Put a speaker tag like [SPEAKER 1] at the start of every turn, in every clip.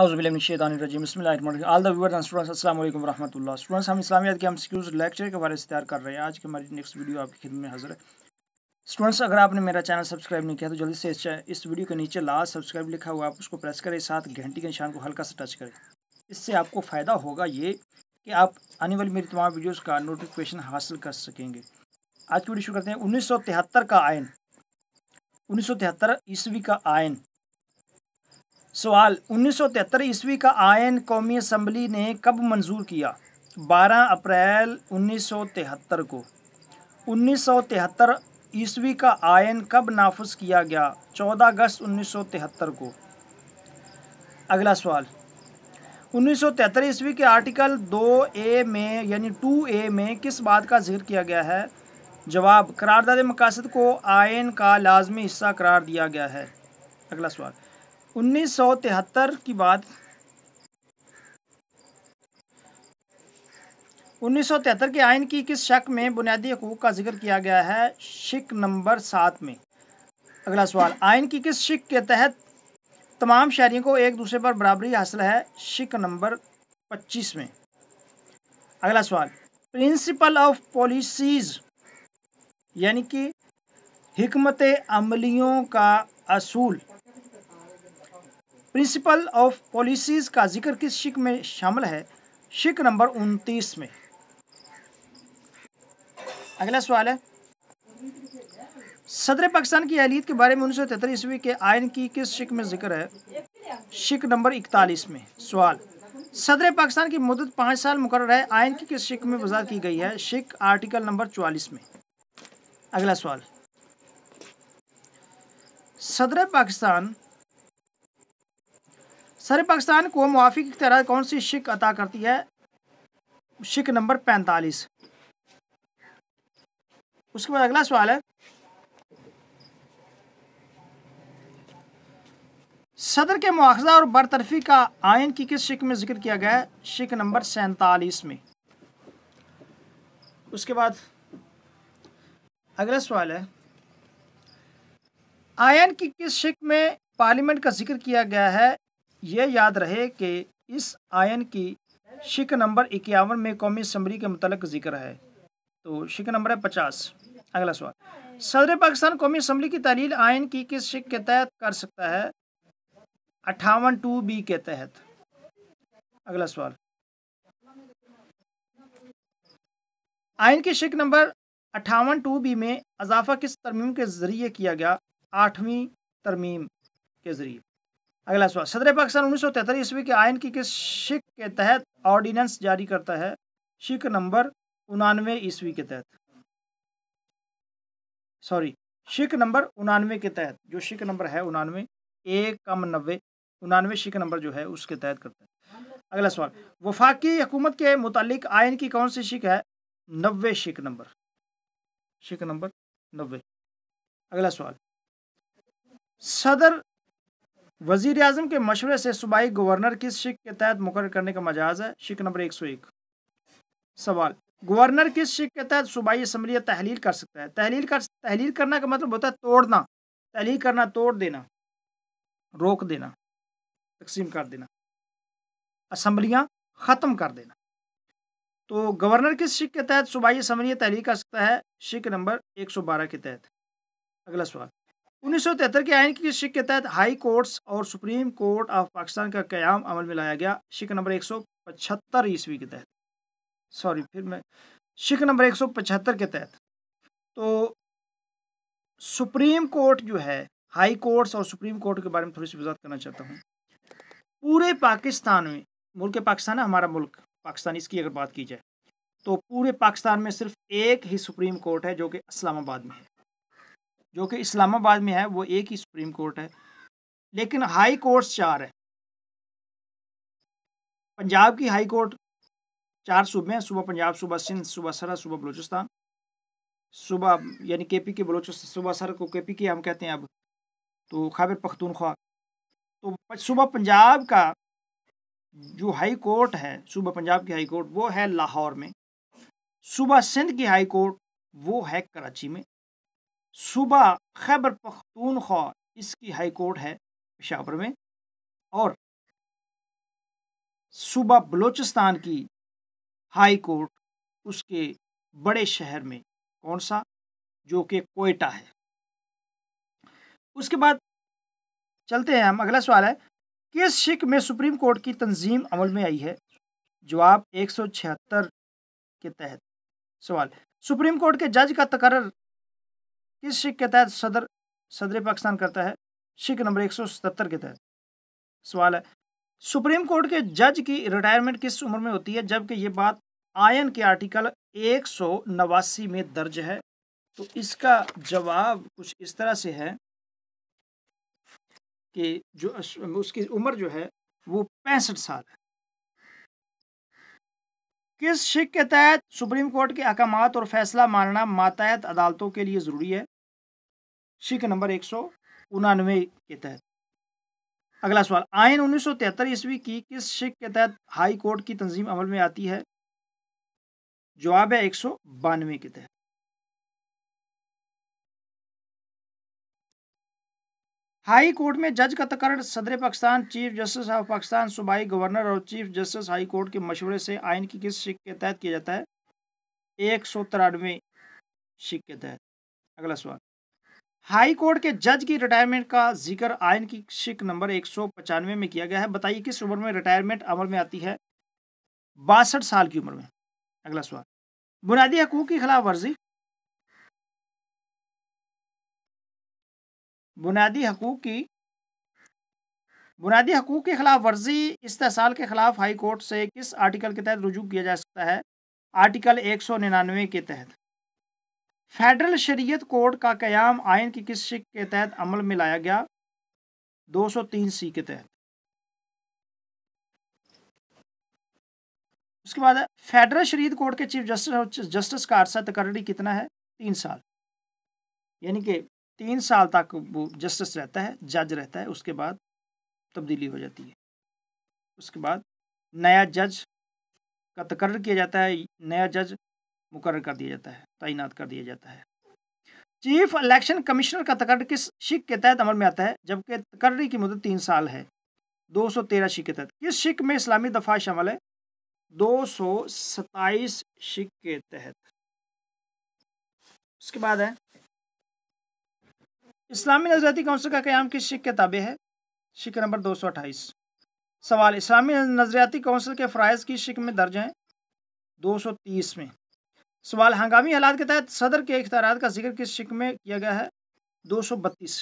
[SPEAKER 1] आउज़बिलमिनशैतरजीम all and students अस्सलाम वालेकुम students हम इस्लामियात के हम सिक्यूज लेक्चर के बारे से तैयार कर रहे हैं आज के हमारी नेक्स्ट वीडियो आपकी खिदमत में हाजिर है स्टूडेंट्स अगर आपने मेरा चैनल सब्सक्राइब नहीं किया तो जल्दी से इस वीडियो के नीचे लास्ट सब्सक्राइब लिखा हुआ आप उसको प्रेस करें साथ घंटी के निशान को हल्का सा टच करें इससे आपको फ़ायदा होगा ये कि आप आने वाली मेरी तमाम वीडियोज़ का नोटिफिकेशन हासिल कर सकेंगे आज की वीडियो शुरू करते हैं उन्नीस का आयन उन्नीस ईस्वी का आयन सवाल तिहत्तर ईस्वी का आयन कौमी असम्बली ने कब मंजूर किया 12 अप्रैल 1973 को 1973 ईस्वी का आयन कब नाफज किया गया 14 अगस्त 1973 को अगला सवाल तिहत्तर ईस्वी के आर्टिकल 2 ए में यानी 2 ए में किस बात का जिक्र किया गया है जवाब करारदाद मकासद को आयन का लाजमी हिस्सा करार दिया गया है अगला सवाल 1973 की बात 1973 के आयन की किस शक में बुनियादी हकूक का जिक्र किया गया है शिक नंबर सात में अगला सवाल आयन की किस शिक के तहत तमाम शहरियों को एक दूसरे पर बराबरी हासिल है शिक नंबर 25 में अगला सवाल प्रिंसिपल ऑफ पॉलिसीज़ यानी कि हमत अमलियों का असूल प्रिंसिपल ऑफ पॉलिसीज़ का जिक्र किस शिक में शामिल है शिक नंबर उनतीस में अगला सवाल है सदर पाकिस्तान की अहलीत के बारे में उन्नीस सौ तिहत्तर ईस्वी के आयन की किस शिक में जिक्र है शिक नंबर इकतालीस में सवाल सदर पाकिस्तान की मदद पाँच साल मुकर है आयन की किस शिक में वजह की गई है शिक आर्टिकल नंबर चवालीस में अगला सवाल सदर पाकिस्तान सर पाकिस्तान को मुआफ़ी की तरह कौन सी शिक अता करती है शिक नंबर पैंतालीस उसके बाद अगला सवाल है सदर के मुआजा और बरतरफी का आयन की किस शिक में जिक्र किया गया है शिक नंबर सैतालीस में उसके बाद अगला सवाल है आयन की किस शिक में पार्लियामेंट का जिक्र किया गया है ये याद रहे कि इस आयन की शिक नंबर इक्यावन में कौमी असम्बली के मुतल जिक्र है तो शिक नंबर है पचास अगला सवाल सदर पाकिस्तान कौमी असम्बली की तहलील आयन की किस शिक के तहत कर सकता है अट्ठावन टू बी के तहत अगला सवाल आयन की शिक नंबर अट्ठावन टू बी में अजाफा किस तरमीम के ज़रिए किया गया आठवीं तरमीम के ज़रिए अगला सवाल सदर पाकिस्तान उन्नीस सौ तिहत्तर ईस्वी के आयन की किस शिक के तहत ऑर्डिनेंस जारी करता है शिक नंबर उनानवे ईस्वी के तहत सॉरी शिक नंबर उनानवे के तहत जो शिक नंबर है उनानवे एक कम नब्बे उनानवे शिक नंबर जो है उसके तहत करता है अगला सवाल वफाकी हुकूमत के मुतालिक आयन की कौन सी शिक है नब्बे शिक नंबर शिक नंबर नब्बे अगला सवाल सदर वजीर अजम के मशवरे से सूबाई गवर्नर किस शिक के तहत मुकर करने का मजाज है शिक नंबर एक सौ एक सवाल गवर्नर किस शिक के तहत सूबाई असम्बली तहलील कर सकता है तहलील कर तहलील करना का मतलब होता है तोड़ना तहलील करना तोड़ देना रोक देना तकसीम कर देना असम्बलियाँ ख़त्म कर देना तो गवर्नर किस शिक के तहत सूबाई असम्बली तहलील कर सकता है शिक नंबर बारह के तहत अगला सवाल उन्नीस के आयन की शिक के तहत हाई कोर्ट्स और सुप्रीम कोर्ट ऑफ पाकिस्तान का क्याम अमल में लाया गया शिक नंबर एक सौ पचहत्तर ईस्वी के तहत सॉरी फिर मैं शिक नंबर एक सौ पचहत्तर के तहत तो सुप्रीम कोर्ट जो है हाई कोर्ट्स और सुप्रीम कोर्ट के बारे में थोड़ी सी वजात करना चाहता हूँ पूरे पाकिस्तान में मुल्क पाकिस्तान है हमारा मुल्क पाकिस्तान इसकी अगर बात की जाए तो पूरे पाकिस्तान में सिर्फ एक ही सुप्रीम कोर्ट है जो कि इस्लामाबाद में है जो कि इस्लामाबाद में है वो एक ही सुप्रीम कोर्ट है लेकिन हाई कोर्ट्स चार है पंजाब की हाई कोर्ट चार सूबे हैं सुबह पंजाब सुबह सिंध सुबह सरा सुबह बलूचिस्तान सुबह यानी के पी के बलोचिस्तान सुबह सर को के पी के हम कहते हैं अब तो खैबर पख्तूनख्वा तो सुबह पंजाब का जो हाई कोर्ट है सुबह पंजाब की हाई कोर्ट वो है लाहौर में सुबह सिंध की हाई कोर्ट वो है कराची में सुबह खैबर पख्तूनख्वा इसकी हाई कोर्ट है पेशावर में और सुबह बलोचिस्तान की हाई कोर्ट उसके बड़े शहर में कौन सा जो कि कोयटा है उसके बाद चलते हैं हम अगला सवाल है किस शिक में सुप्रीम कोर्ट की तंजीम अमल में आई है जवाब 176 के तहत सवाल सुप्रीम कोर्ट के जज का तकरर किस शिक के तहत सदर सदर पाकिस्तान करता है शिक नंबर एक सौ सतर के तहत सवाल है सुप्रीम कोर्ट के जज की रिटायरमेंट किस उम्र में होती है जबकि ये बात आयन के आर्टिकल एक सौ नवासी में दर्ज है तो इसका जवाब कुछ इस तरह से है कि जो उसकी उम्र जो है वो पैंसठ साल है किस शिक के तहत सुप्रीम कोर्ट के अहकाम और फैसला मानना मातहत अदालतों के लिए ज़रूरी है सिख नंबर एक सौ उनानवे के तहत अगला सवाल आयन तिहत्तर ईस्वी की किस शिक के तहत हाई कोर्ट की तंजीम अमल में आती है जवाब है एक सौ बानवे के तहत हाई कोर्ट में जज का तकरण सदर Pakistan chief justice of Pakistan सूबाई गवर्नर और चीफ जस्टिस हाई कोर्ट के मशवरे से आइन की किस शिक के तहत किया जाता है एक सौ तिरानवे शिक के तहत अगला सवाल हाई कोर्ट के जज की रिटायरमेंट का जिक्र आयन की शिक नंबर एक सौ पचानवे में किया गया है बताइए किस उम्र में रिटायरमेंट अमल में आती है बासठ साल की उम्र में अगला सवाल बुनियादी हकूक की खिलाफ वर्जी बुनियादी हकूक की बुनियादी हकूक के खिलाफ वर्जी इस्तेसाल के खिलाफ हाई कोर्ट से किस आर्टिकल के तहत रुजू किया जा सकता है आर्टिकल एक सौ निन्यानवे के तहत फेडरल शरीयत कोड का क्याम आयन की किस शिक के तहत अमल में लाया गया 203 सी के तहत उसके बाद फेडरल शरीयत कोर्ट के चीफ जस्टिस जस्टिस का अरसा तकर्री कितना है तीन साल यानी कि तीन साल तक वो जस्टिस रहता है जज रहता है उसके बाद तब्दीली हो जाती है उसके बाद नया जज का तकर्र किया जाता है नया जज मुकर कर दिया जाता है तैनात कर दिया जाता है चीफ इलेक्शन कमिश्नर का तकर्र किस शिक के तहत अमल में आता है जबकि तकर्री की मुदत तीन साल है 213 शिक के तहत किस शिक में इस्लामी दफा शामिल है 227 शिक के तहत उसके बाद है इस्लामी नजरती काउंसिल का क्याम किस शिक के ताबे है शिक नंबर अट्ठाईस सवाल इस्लामी नजरियाती काउंसिल के फ़रज़ की शिक में दर्ज हैं 230 में सवाल हंगामी हालात के तहत सदर के इख्तार का जिक्र किस शिक में किया गया है दो सौ बत्तीस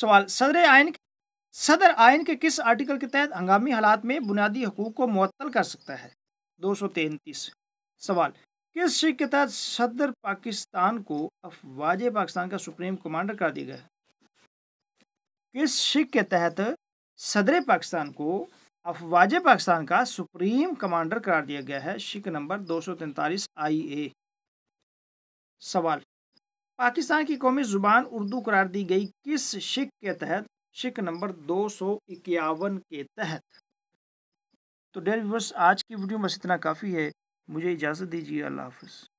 [SPEAKER 1] सवाल सदर आयन सदर आयन के किस आर्टिकल के तहत हंगामी हालात में बुनियादी हकूक को मअतल कर सकता है दो सौ तैंतीस सवाल किस शिक के तहत सदर पाकिस्तान को अफवाज पाकिस्तान का सुप्रीम कमांडर कर दिया गया किस शिक के तहत सदर पाकिस्तान को अफवाज पाकिस्तान का सुप्रीम कमांडर करार दिया गया है शिक नंबर दो सौ तैंतालीस आई ए सवाल पाकिस्तान की कौमी ज़ुबान उर्दू करार दी गई किस शिक के तहत शिक नंबर दो सौ इक्यावन के तहत तो डेयर व्यूवर्स आज की वीडियो बस इतना काफ़ी है मुझे इजाज़त दीजिए अल्लाह हाफ